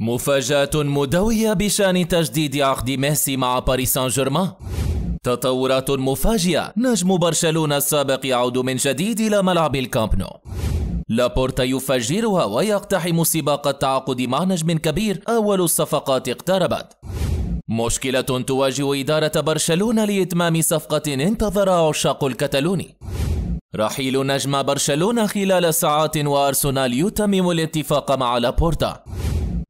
مفاجأة مدوية بشأن تجديد عقد ميسي مع باريس سان جيرمان تطورات مفاجئة نجم برشلونة السابق يعود من جديد إلى ملعب الكامب نو لابورتا يفجرها ويقتحم سباق التعاقد مع نجم كبير أول الصفقات اقتربت مشكلة تواجه إدارة برشلونة لإتمام صفقة انتظرها عشاق الكتالوني رحيل نجم برشلونة خلال ساعات وأرسنال يتمم الاتفاق مع لابورتا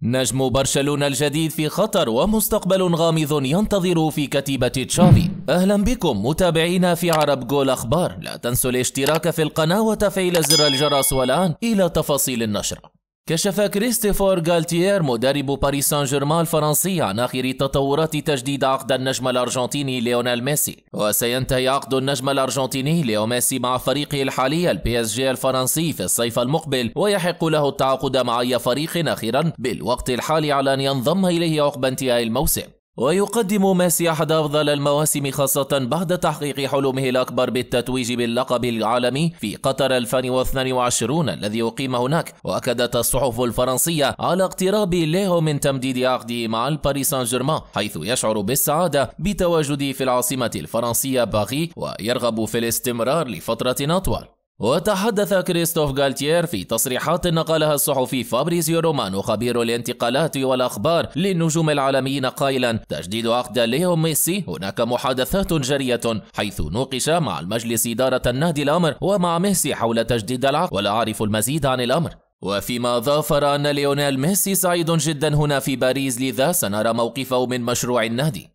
نجم برشلونة الجديد في خطر ومستقبل غامض ينتظره في كتيبة تشافي أهلا بكم متابعينا في عرب جول أخبار لا تنسوا الاشتراك في القناة وتفعيل زر الجرس والآن إلى تفاصيل النشرة كشف كريستوفر غالتيير مدرب باريس سان جيرمان الفرنسي عن آخر تطورات تجديد عقد النجم الأرجنتيني ليونيل ميسي وسينتهي عقد النجم الأرجنتيني ليو ميسي مع فريقه الحالي البي اس جي الفرنسي في الصيف المقبل ويحق له التعاقد مع أي فريق أخيرا بالوقت الحالي على أن ينضم إليه عقب انتهاء الموسم ويقدم ميسي أحد أفضل المواسم خاصة بعد تحقيق حلمه الأكبر بالتتويج باللقب العالمي في قطر 2022 الذي أقيم هناك وأكدت الصحف الفرنسية على اقتراب له من تمديد عقده مع الباريس سان جيرمان حيث يشعر بالسعادة بتواجده في العاصمة الفرنسية باغي ويرغب في الاستمرار لفترة أطول وتحدث كريستوف غالتير في تصريحات نقلها الصحفي فابريزيو رومانو خبير الانتقالات والأخبار للنجوم العالميين قائلا تجديد عقد ليو ميسي هناك محادثات جارية حيث نوقش مع المجلس إدارة النادي الأمر ومع ميسي حول تجديد العقد ولا أعرف المزيد عن الأمر وفيما ظافر أن ليونيل ميسي سعيد جدا هنا في باريس لذا سنرى موقفه من مشروع النادي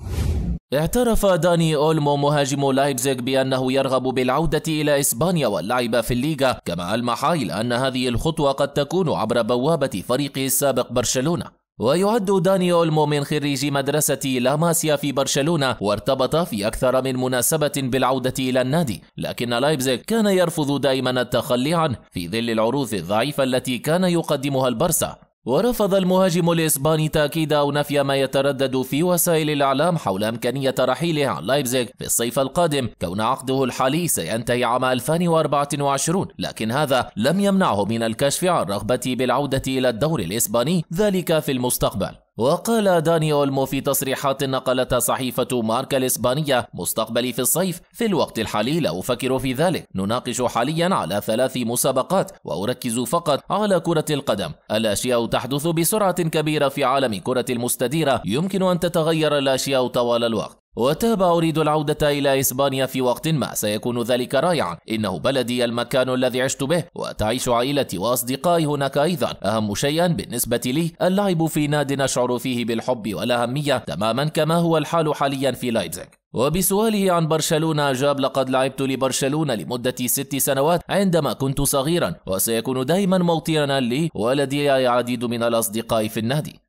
اعترف داني أولمو مهاجم لايبزيغ بأنه يرغب بالعودة إلى إسبانيا واللعب في الليغا كما ألمح إلى أن هذه الخطوة قد تكون عبر بوابة فريقه السابق برشلونة ويعد داني أولمو من خريجي مدرسة لاماسيا في برشلونة وارتبط في أكثر من مناسبة بالعودة إلى النادي لكن لايبزيغ كان يرفض دائما التخلي عنه في ظل العروض الضعيفة التي كان يقدمها البرسا ورفض المهاجم الإسباني تأكيد أو نفي ما يتردد في وسائل الإعلام حول إمكانية رحيله عن لايبزيغ في الصيف القادم كون عقده الحالي سينتهي عام 2024 لكن هذا لم يمنعه من الكشف عن رغبته بالعودة إلى الدوري الإسباني ذلك في المستقبل وقال داني أولمو في تصريحات نقلتها صحيفة ماركا الإسبانية مستقبلي في الصيف في الوقت الحالي لا أفكر في ذلك نناقش حاليا على ثلاث مسابقات وأركز فقط على كرة القدم الأشياء تحدث بسرعة كبيرة في عالم كرة المستديرة يمكن أن تتغير الأشياء طوال الوقت وتابع أريد العودة إلى إسبانيا في وقت ما سيكون ذلك رائعا إنه بلدي المكان الذي عشت به وتعيش عائلتي وأصدقائي هناك أيضا أهم شيء بالنسبة لي اللعب في ناد أشعر فيه بالحب والأهمية تماما كما هو الحال حاليا في لايبزيغ وبسؤاله عن برشلونة أجاب لقد لعبت لبرشلونة لمدة ست سنوات عندما كنت صغيرا وسيكون دائما موطنا لي ولدي العديد من الأصدقاء في النادي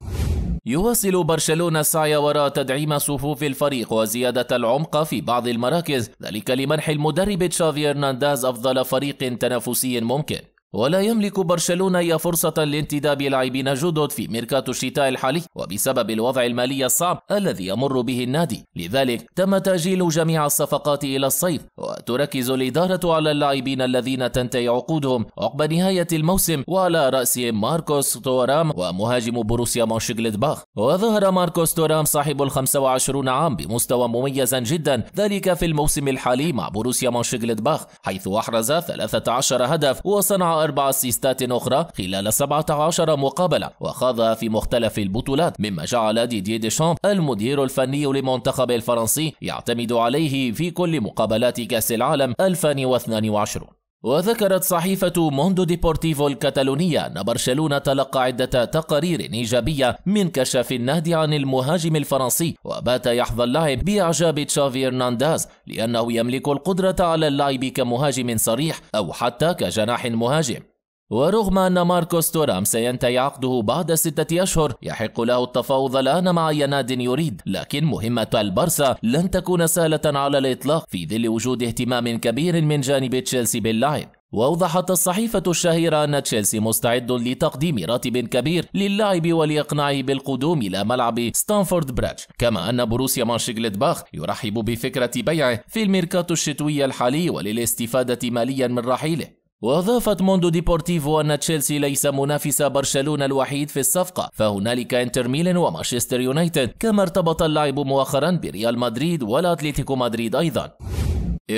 يواصل برشلونة السعي وراء تدعيم صفوف الفريق وزيادة العمق في بعض المراكز ذلك لمنح المدرب تشافي هرنانداز أفضل فريق تنافسي ممكن ولا يملك برشلونة فرصة لانتداب لاعبين جدد في ميركاتو الشتاء الحالي وبسبب الوضع المالي الصعب الذي يمر به النادي لذلك تم تأجيل جميع الصفقات إلى الصيف وتركز الإدارة على اللاعبين الذين تنتهي عقودهم عقب نهاية الموسم وعلى رأسهم ماركوس تورام ومهاجم بروسيا مونشيغلادباخ وظهر ماركوس تورام صاحب ال 25 عام بمستوى مميز جدا ذلك في الموسم الحالي مع بروسيا مونشيغلادباخ حيث أحرز 13 هدف وصنع أربع سيستات أخرى خلال 17 مقابلة وخاضها في مختلف البطولات مما جعل ديدي ديشامب المدير الفني لمنتخب الفرنسي يعتمد عليه في كل مقابلات كأس العالم 2022 وذكرت صحيفة موندو ديبورتيفو الكتالونية أن برشلونة تلقى عدة تقارير إيجابية من كشف النادي عن المهاجم الفرنسي وبات يحظى اللاعب بإعجاب تشافي هرنانداز لأنه يملك القدرة على اللعب كمهاجم صريح أو حتى كجناح مهاجم ورغم أن ماركوس تورام سينتهي عقده بعد ستة أشهر يحق له التفاوض الآن مع أي ناد يريد لكن مهمة البارسا لن تكون سهلة على الإطلاق في ظل وجود اهتمام كبير من جانب تشيلسي باللعب وأوضحت الصحيفة الشهيرة أن تشيلسي مستعد لتقديم راتب كبير للاعب ولإقناعه بالقدوم إلى ملعب ستانفورد بريدج، كما أن بروسيا مانشيغلادباخ يرحب بفكرة بيعه في الميركاتو الشتوي الحالي وللاستفادة ماليا من رحيله. وأضافت موندو ديبورتيفو أن تشيلسي ليس منافس برشلونة الوحيد في الصفقة فهنالك انتر ميلان ومانشستر يونايتد كما ارتبط اللاعب مؤخرا بريال مدريد والأتليتيكو مدريد أيضا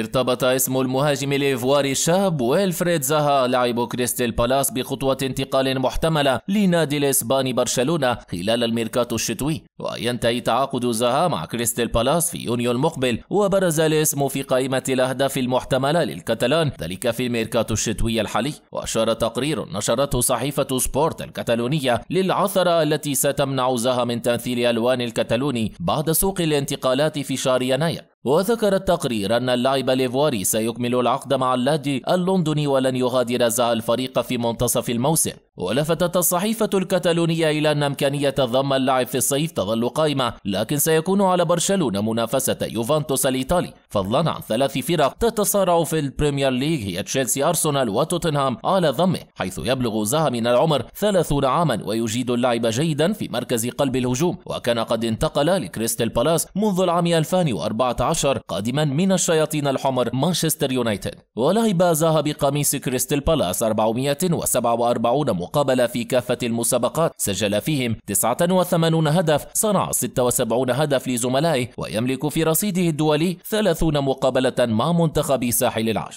ارتبط اسم المهاجم الايفواري الشاب ويلفريد زها لاعب كريستال بالاس بخطوة انتقال محتملة لنادي الاسباني برشلونة خلال الميركاتو الشتوي وينتهي تعاقد زها مع كريستال بالاس في يونيو المقبل وبرز الاسم في قائمة الأهداف المحتملة للكتالان ذلك في الميركاتو الشتوي الحالي وأشار تقرير نشرته صحيفة سبورت الكتالونية للعثرة التي ستمنع زها من تمثيل ألوان الكتالوني بعد سوق الانتقالات في شهر يناير وذكر التقرير أن اللاعب ليفواري سيكمل العقد مع اللادي اللندني ولن يغادر زع الفريق في منتصف الموسم ولفتت الصحيفة الكتالونية إلى أن إمكانية ضم اللعب في الصيف تظل قائمة لكن سيكون على برشلونة منافسة يوفنتوس الإيطالي فضلا عن ثلاث فرق تتصارع في البريمير ليج هي تشيلسي أرسنال وتوتنهام على ضمه حيث يبلغ زها من العمر 30 عاما ويجيد اللعب جيدا في مركز قلب الهجوم وكان قد انتقل لكريستال بالاس منذ العام 2014 قادما من الشياطين الحمر مانشستر يونايتد ولعب زها بقميص كريستال بالاس 447 المقابلة في كافة المسابقات سجل فيهم 89 هدف صنع 76 هدف لزملائه ويملك في رصيده الدولي 30 مقابلة مع منتخب ساحل العاج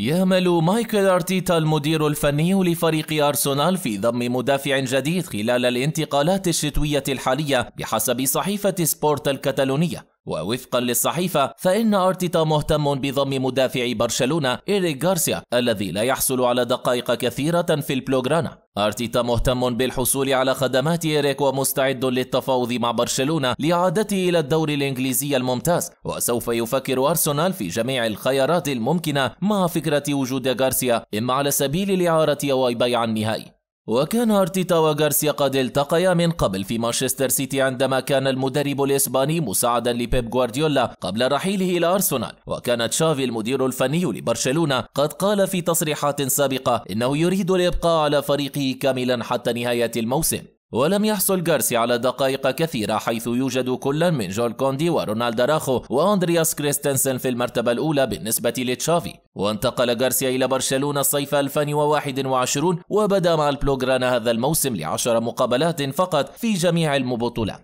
يأمل مايكل أرتيتا المدير الفني لفريق أرسنال في ضم مدافع جديد خلال الانتقالات الشتوية الحالية بحسب صحيفة سبورت الكتالونية ووفقا للصحيفة فإن أرتيتا مهتم بضم مدافع برشلونة إيريك غارسيا الذي لا يحصل على دقائق كثيرة في البلوغرانا أرتيتا مهتم بالحصول على خدمات إيريك ومستعد للتفاوض مع برشلونة لإعادته إلى الدوري الإنجليزي الممتاز وسوف يفكر أرسنال في جميع الخيارات الممكنة مع فكرة وجود غارسيا إما على سبيل الإعارة أو بيع النهائي وكان أرتيتا وغارسيا قد التقيا من قبل في مانشستر سيتي عندما كان المدرب الإسباني مساعدا لبيب غوارديولا قبل رحيله إلى أرسنال وكان تشافي المدير الفني لبرشلونة قد قال في تصريحات سابقة إنه يريد الإبقاء على فريقه كاملا حتى نهاية الموسم ولم يحصل جارسي على دقائق كثيرة حيث يوجد كل من جول كوندي ورونالد راخو وأندرياس كريستنسن في المرتبة الأولى بالنسبة لتشافي وانتقل غارسيا إلى برشلونة صيف 2021 وبدا مع البلوغرانا هذا الموسم لعشر مقابلات فقط في جميع المبطولات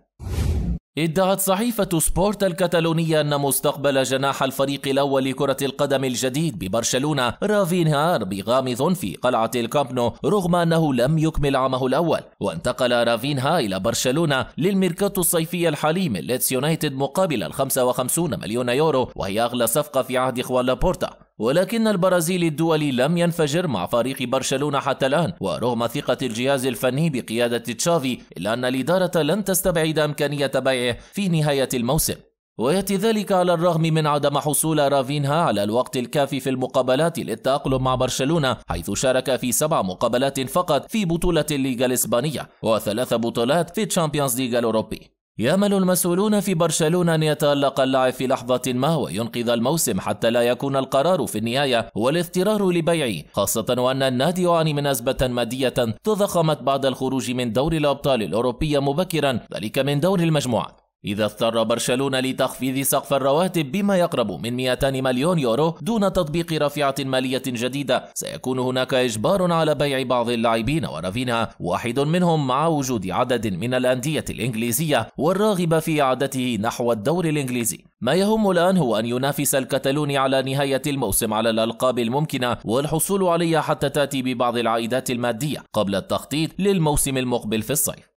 ادعت صحيفة سبورت الكتالونية أن مستقبل جناح الفريق الأول لكرة القدم الجديد ببرشلونة رافين هار بغامض في قلعة الكامبنو رغم أنه لم يكمل عامه الأول وانتقل رافينها إلى برشلونة للميركاتو الصيفي الحالي من ليتس يونايتد مقابل 55 مليون يورو وهي أغلى صفقة في عهد خوان لابورتا ولكن البرازيل الدولي لم ينفجر مع فريق برشلونة حتى الآن ورغم ثقة الجهاز الفني بقيادة تشافي إلا أن الإدارة لن تستبعد إمكانية بيعه في نهاية الموسم وياتي ذلك على الرغم من عدم حصول رافينها على الوقت الكافي في المقابلات للتأقلم مع برشلونة حيث شارك في سبع مقابلات فقط في بطولة الليغا الإسبانية وثلاث بطولات في تشامبيونز ليغا الأوروبي يأمل المسؤولون في برشلونة أن يتألق اللاعب في لحظة ما وينقذ الموسم حتى لا يكون القرار في النهاية والاضطرار لبيعه خاصة وأن النادي يعاني من أزمة مادية تضخمت بعد الخروج من دور الأبطال الأوروبية مبكرا ذلك من دور المجموعة إذا اضطر برشلونة لتخفيض سقف الرواتب بما يقرب من 200 مليون يورو دون تطبيق رافعة مالية جديدة سيكون هناك إجبار على بيع بعض اللاعبين ورافينا واحد منهم مع وجود عدد من الأندية الإنجليزية والراغبة في إعادته نحو الدوري الإنجليزي ما يهم الآن هو أن ينافس الكتالوني على نهاية الموسم على الألقاب الممكنة والحصول عليها حتى تأتي ببعض العائدات المادية قبل التخطيط للموسم المقبل في الصيف